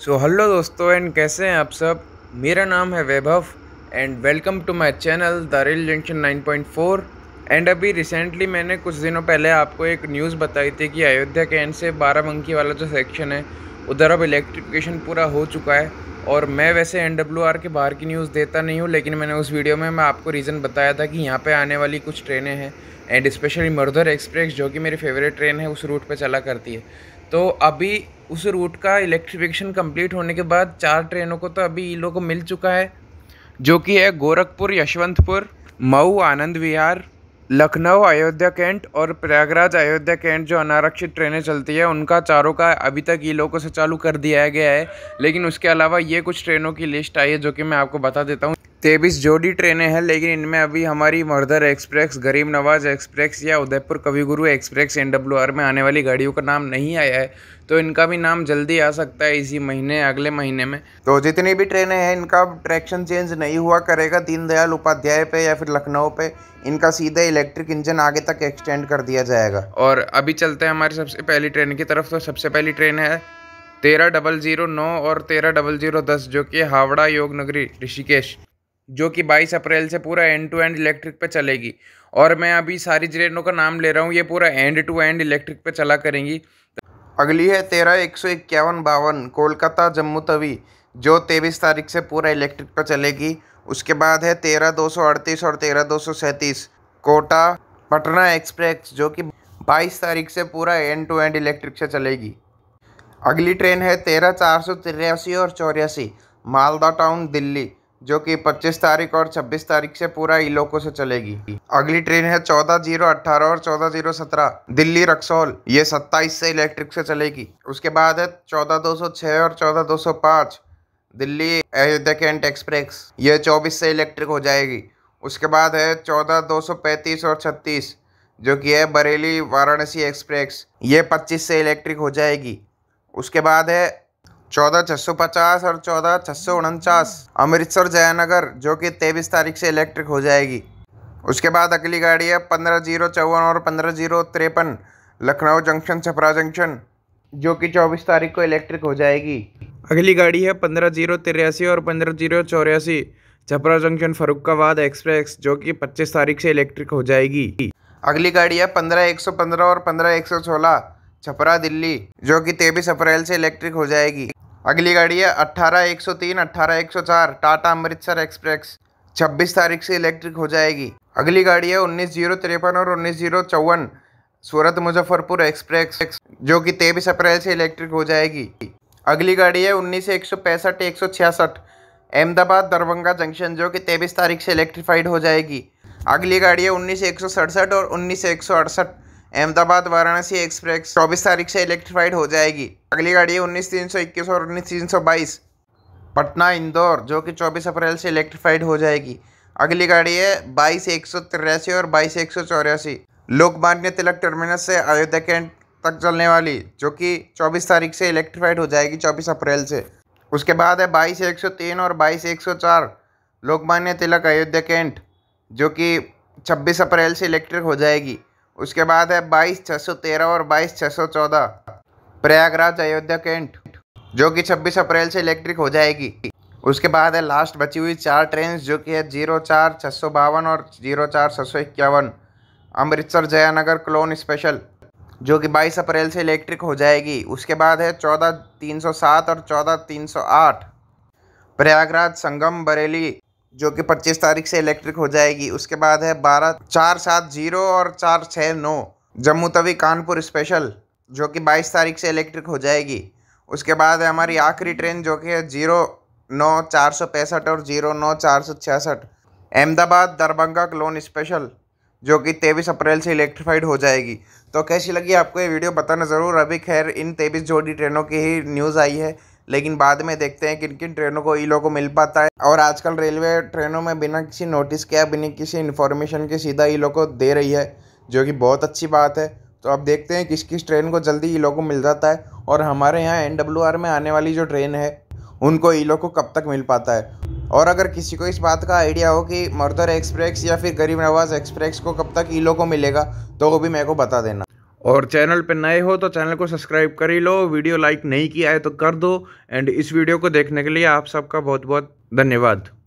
so hello दोस्तों and कैसे हैं आप सब मेरा नाम है Vaibhav and welcome to my channel the rail junction 9.4 and अभी रिसेंटली मैंने कुछ दिनों पहले आपको एक न्यूज़ बताई थी कि अयोध्या के एंड से बाराबंकी वाला जो सेक्शन है उधर अब इलेक्ट्रिफिकेशन पूरा हो चुका है और मैं वैसे एन के बाहर की न्यूज़ देता नहीं हूँ लेकिन मैंने उस वीडियो में मैं आपको रीज़न बताया था कि यहाँ पर आने वाली कुछ ट्रेनें हैं एंड स्पेशली मर्धर एक्सप्रेस जो कि मेरी फेवरेट ट्रेन है उस रूट पर चला करती है तो अभी उस रूट का इलेक्ट्रिफिकेशन कंप्लीट होने के बाद चार ट्रेनों को तो अभी ई लोग को मिल चुका है जो कि है गोरखपुर यशवंतपुर मऊ आनंद विहार लखनऊ अयोध्या कैंट और प्रयागराज अयोध्या कैंट जो अनारक्षित ट्रेनें चलती है उनका चारों का अभी तक ई लोगों से चालू कर दिया गया है लेकिन उसके अलावा ये कुछ ट्रेनों की लिस्ट आई है जो कि मैं आपको बता देता हूँ तेईस जोड़ी ट्रेनें हैं लेकिन इनमें अभी हमारी मर्दर एक्सप्रेस गरीब नवाज एक्सप्रेस या Udaipur Kaviguru express N W R में आने वाली गाड़ियों का नाम नहीं आया है तो इनका भी नाम जल्दी आ सकता है इसी महीने अगले महीने में तो जितनी भी ट्रेनें हैं इनका ट्रैक्शन चेंज नहीं हुआ करेगा दीनदयाल उपाध्याय पे या फिर लखनऊ पे इनका सीधा इलेक्ट्रिक इंजन आगे तक एक्सटेंड कर दिया जाएगा और अभी चलते हैं हमारी सबसे पहली ट्रेन की तरफ तो सबसे पहली ट्रेन है तेरह डबल जीरो नौ और तेरह डबल जीरो दस जो कि हावड़ा योग नगरी ऋषिकेश जो कि 22 अप्रैल से पूरा एंड टू एंड इलेक्ट्रिक पे चलेगी और मैं अभी सारी ट्रेनों का नाम ले रहा हूँ ये पूरा एंड टू एंड इलेक्ट्रिक पे चला करेंगी अगली है तेरह एक सौ इक्यावन बावन कोलकाता जम्मू तवी जो तेईस तारीख से पूरा इलेक्ट्रिक पर चलेगी उसके बाद है तेरह दो सौ अड़तीस और तेरह दो सौ सैंतीस कोटा पटना एक्सप्रेस जो कि बाईस तारीख से पूरा एंड टू एंड इलेक्ट्रिक से चलेगी अगली ट्रेन है तेरह चार सौ तिरासी और चौरासी मालदा टाउन दिल्ली जो कि 25 तारीख और 26 तारीख से पूरा इलाकों से चलेगी अगली ट्रेन है चौदह जीरो अट्ठारह और चौदह जीरो सत्रह दिल्ली रक्सौल ये 27 से इलेक्ट्रिक से चलेगी उसके बाद है चौदह दो सौ छः और चौदह दो सौ पाँच दिल्ली अयोध्या कैंट एक्सप्रेस ये चौबीस से इलेक्ट्रिक हो जाएगी उसके बाद है चौदह दो सौ पैंतीस और छत्तीस जो कि है बरेली वाराणसी एक्सप्रेस ये पच्चीस से इलेक्ट्रिक हो जाएगी उसके बाद है चौदह छः सौ पचास और चौदह छः सौ उनचास अमृतसर जयनगर जो कि तेईस तारीख से इलेक्ट्रिक हो जाएगी उसके बाद अगली गाड़ी है पंद्रह जीरो चौवन और पंद्रह जीरो तिरपन लखनऊ जंक्शन छपरा जंक्शन जो कि चौबीस तारीख को इलेक्ट्रिक हो जाएगी अगली गाड़ी है पंद्रह जीरो तिरासी और पंद्रह जीरो चौरासी छपरा जंक्शन फरुखाबाद एक्सप्रेस जो कि पच्चीस तारीख से इलेक्ट्रिक हो जाएगी अगली गाड़ी है पंद्रह एक सौ पंद्रह और पंद्रह एक सौ सोलह छपरा दिल्ली जो कि तेईस अप्रैल से इलेक्ट्रिक हो जाएगी अगली गाड़ी है अट्ठारह एक सौ तीन अट्ठारह एक सौ चार टाटा अमृतसर एक्सप्रेस छब्बीस तारीख से इलेक्ट्रिक हो जाएगी अगली गाड़ी है उन्नीस जीरो तिरपन और उन्नीस जीरो चौवन सूरत मुजफ्फरपुर एक्सप्रेस जो कि तेईस अप्रैल से इलेक्ट्रिक हो जाएगी अगली गाड़ी है उन्नीस एक सौ पैंसठ एक सौ छियासठ अहमदाबाद दरभंगा जंक्शन जो कि तेईस तारीख से इलेक्ट्रीफाइड हो जाएगी अगली गाड़ी है उन्नीस एक सौ सड़सठ और उन्नीस एक सौ अड़सठ अहमदाबाद वाराणसी एक्सप्रेस चौबीस तारीख से इलेक्ट्रीफाइड हो जाएगी अगली गाड़ी है उन्नीस तीन सौ इक्कीस और उन्नीस तीन सौ बाईस पटना इंदौर जो कि चौबीस अप्रैल से इलेक्ट्रीफाइड हो जाएगी अगली गाड़ी है बाईस एक सौ तिरासी और बाईस एक सौ चौरासी लोकमान्य तिलक टर्मिनस से अयोध्या कैंट तक चलने वाली जो कि चौबीस तारीख से इलेक्ट्रीफाइड हो जाएगी चौबीस अप्रैल से उसके बाद है बाईस एक सौ तीन और बाईस एक सौ चार लोकमान्य तिलक अयोध्या कैंट जो कि छब्बीस अप्रैल से इलेक्ट्रिक हो जाएगी उसके बाद है बाईस छः सौ तेरह और बाईस छः सौ चौदह प्रयागराज अयोध्या कैंट जो कि छब्बीस अप्रैल से इलेक्ट्रिक हो जाएगी उसके बाद है लास्ट बची हुई चार ट्रेन जो कि है जीरो चार छः सौ बावन और जीरो चार छः सौ इक्यावन अमृतसर जयानगर क्लोन स्पेशल जो कि बाईस अप्रैल से इलेक्ट्रिक हो जाएगी उसके बाद है चौदह तीन सौ सात और चौदह तीन सौ आठ प्रयागराज संगम बरेली जो कि 25 तारीख से इलेक्ट्रिक हो जाएगी उसके बाद है बारह चार सात जीरो और चार छः नौ जम्मू तवी कानपुर स्पेशल जो कि 22 तारीख से इलेक्ट्रिक हो जाएगी उसके बाद है हमारी आखिरी ट्रेन जो कि है जीरो नौ चार सौ पैंसठ और जीरो नौ चार सौ छियासठ अहमदाबाद दरभंगा क्लोन स्पेशल जो कि तेईस अप्रैल से इलेक्ट्रीफाइड हो जाएगी तो कैसी लगी आपको ये वीडियो बताना ज़रूर अभी खैर इन तेईस जोड़ी ट्रेनों की ही न्यूज़ आई है लेकिन बाद में देखते हैं किन किन ट्रेनों को ई लोग को मिल पाता है और आजकल रेलवे ट्रेनों में बिना किसी नोटिस के या बिना किसी इन्फॉर्मेशन के सीधा ई लोग को दे रही है जो कि बहुत अच्छी बात है तो अब देखते हैं किस किस ट्रेन को जल्दी ई लोग को मिल जाता है और हमारे यहाँ एन में आने वाली जो ट्रेन है उनको ई लोग को कब तक मिल पाता है और अगर किसी को इस बात का आइडिया हो कि मर्दर एक्सप्रेस या फिर गरीब नवाज एक्सप्रेस को कब तक ई लोग को मिलेगा तो वो भी मेरे को बता देना और चैनल पर नए हो तो चैनल को सब्सक्राइब कर ही लो वीडियो लाइक नहीं किया है तो कर दो एंड इस वीडियो को देखने के लिए आप सबका बहुत बहुत धन्यवाद